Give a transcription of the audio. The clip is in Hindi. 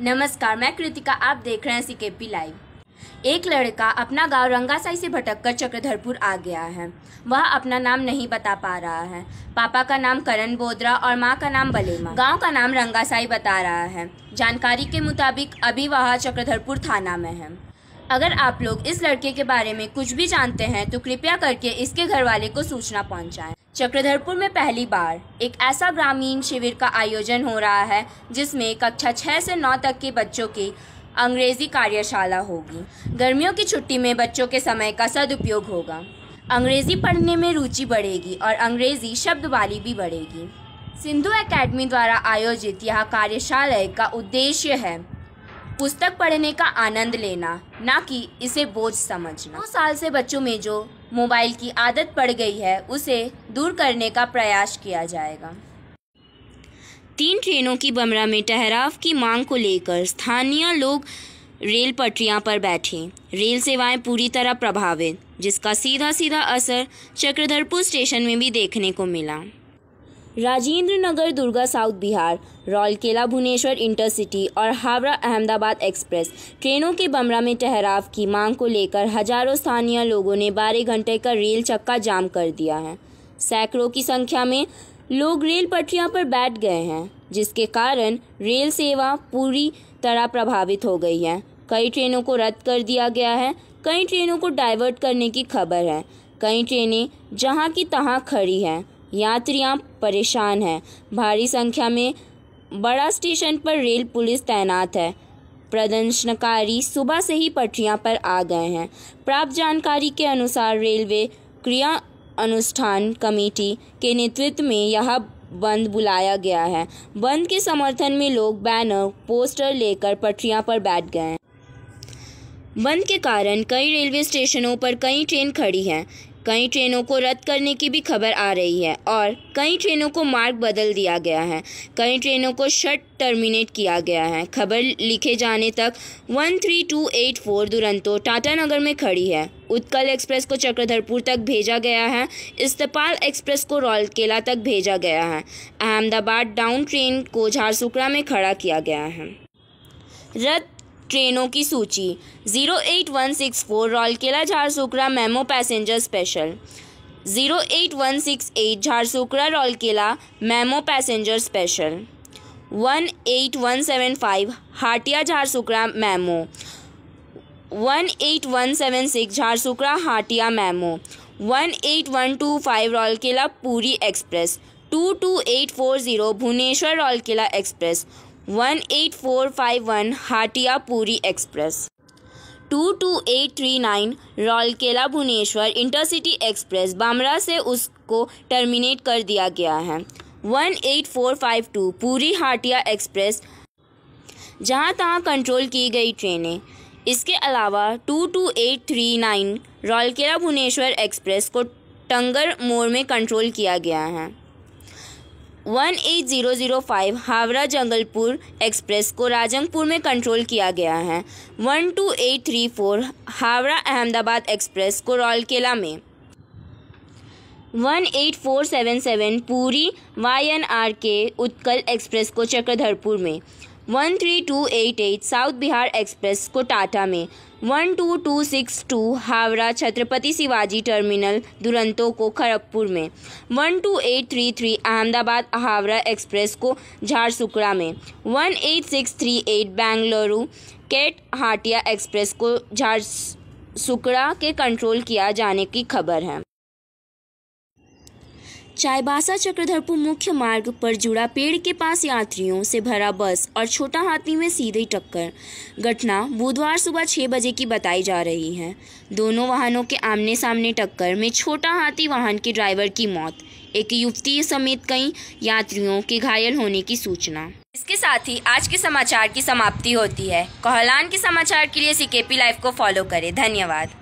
नमस्कार मैं कृतिका आप देख रहे हैं सीकेपी लाइव एक लड़का अपना गांव रंगासाई से भटककर चक्रधरपुर आ गया है वह अपना नाम नहीं बता पा रहा है पापा का नाम करण बोदरा और माँ का नाम बलेमा गांव का नाम रंगासाई बता रहा है जानकारी के मुताबिक अभी वह चक्रधरपुर थाना में है अगर आप लोग इस लड़के के बारे में कुछ भी जानते हैं तो कृपया करके इसके घर वाले को सूचना पहुँचाएँ चक्रधरपुर में पहली बार एक ऐसा ग्रामीण शिविर का आयोजन हो रहा है जिसमें कक्षा छः से नौ तक के बच्चों की अंग्रेजी कार्यशाला होगी गर्मियों की छुट्टी में बच्चों के समय का सदुपयोग होगा अंग्रेजी पढ़ने में रुचि बढ़ेगी और अंग्रेजी शब्द वाली भी बढ़ेगी सिंधु एकेडमी द्वारा आयोजित यह कार्यशाला का उद्देश्य है पुस्तक पढ़ने का आनंद लेना ना कि इसे बोझ समझना दो साल से बच्चों में जो मोबाइल की आदत पड़ गई है उसे दूर करने का प्रयास किया जाएगा तीन ट्रेनों की बमरा में ठहराव की मांग को लेकर स्थानीय लोग रेल पटरियां पर बैठे रेल सेवाएं पूरी तरह प्रभावित जिसका सीधा सीधा असर चक्रधरपुर स्टेशन में भी देखने को मिला राजेंद्र नगर दुर्गा साउथ बिहार रौलकेला भुवनेश्वर इंटरसिटी और हावड़ा अहमदाबाद एक्सप्रेस ट्रेनों के बमरा में ठहराव की मांग को लेकर हजारों स्थानीय लोगों ने बारह घंटे का रेल चक्का जाम कर दिया है सैकड़ों की संख्या में लोग रेल पटरियों पर बैठ गए हैं जिसके कारण रेल सेवा पूरी तरह प्रभावित हो गई है कई ट्रेनों को रद्द कर दिया गया है कई ट्रेनों को डाइवर्ट करने की खबर है कई ट्रेनें जहां की तहां खड़ी हैं यात्रियां परेशान हैं भारी संख्या में बड़ा स्टेशन पर रेल पुलिस तैनात है प्रदर्शनकारी सुबह से ही पटरियां पर आ गए हैं प्राप्त जानकारी के अनुसार रेलवे क्रिया अनुष्ठान कमेटी के नेतृत्व में यह बंद बुलाया गया है बंद के समर्थन में लोग बैनर पोस्टर लेकर पटरियां पर बैठ गए हैं बंद के कारण कई रेलवे स्टेशनों पर कई ट्रेन खड़ी हैं कई ट्रेनों को रद्द करने की भी खबर आ रही है और कई ट्रेनों को मार्ग बदल दिया गया है कई ट्रेनों को शट टर्मिनेट किया गया है खबर लिखे जाने तक 13284 दुरंतो टाटानगर में खड़ी है उत्कल एक्सप्रेस को चक्रधरपुर तक भेजा गया है इस्तेपाल एक्सप्रेस को रौलकेला तक भेजा गया है अहमदाबाद डाउन ट्रेन को झारसुकड़ा में खड़ा किया गया है रद्द ट्रेनों की सूची zero eight one six four Rourkela Jharsuguda memo passenger special zero eight one six eight Jharsuguda Rourkela memo passenger special one eight one seven five Hatia Jharsuguda memo one eight one seven six Jharsuguda Hatia memo one eight one two five Rourkela Puri express two two eight four zero Bhubaneswar Rourkela express one eight four five Hatia Puri express two two eight three nine Rourkela Bhubaneswar intercity express Bamra से उसको टर्मिनेट कर दिया गया है वन फोर फाइव टू पूरी हाटिया एक्सप्रेस जहां तहां कंट्रोल की गई ट्रेनें इसके अलावा two two eight three nine Rourkela Bhubaneswar express को टंगर मोड़ में कंट्रोल किया गया है one eight zero zero five Howrah Jangalpur express को राजंगपुर में कंट्रोल किया गया है one two eight three four Howrah Ahmedabad express को रौलकेला में one eight four seven seven Puri Y N R K Utkal express को चक्रधरपुर में one three two eight eight south Bihar express को टाटा में one two two six two Howrah Chhatrapati Shivaji terminal Duronto को खड़गपुर में one two eight three three Ahmedabad Howrah express को झारसुकड़ा में one eight six three eight Bengaluru केट हाटिया एक्सप्रेस को झारसुकड़ा के कंट्रोल किया जाने की खबर है चाईबासा चक्रधरपुर मुख्य मार्ग पर जुड़ा पेड़ के पास यात्रियों से भरा बस और छोटा हाथी में सीधी टक्कर घटना बुधवार सुबह छः बजे की बताई जा रही है दोनों वाहनों के आमने सामने टक्कर में छोटा हाथी वाहन के ड्राइवर की मौत एक युवती समेत कई यात्रियों के घायल होने की सूचना इसके साथ ही आज के समाचार की समाप्ति होती है कोहलान के समाचार के लिए सी लाइव को फॉलो करें धन्यवाद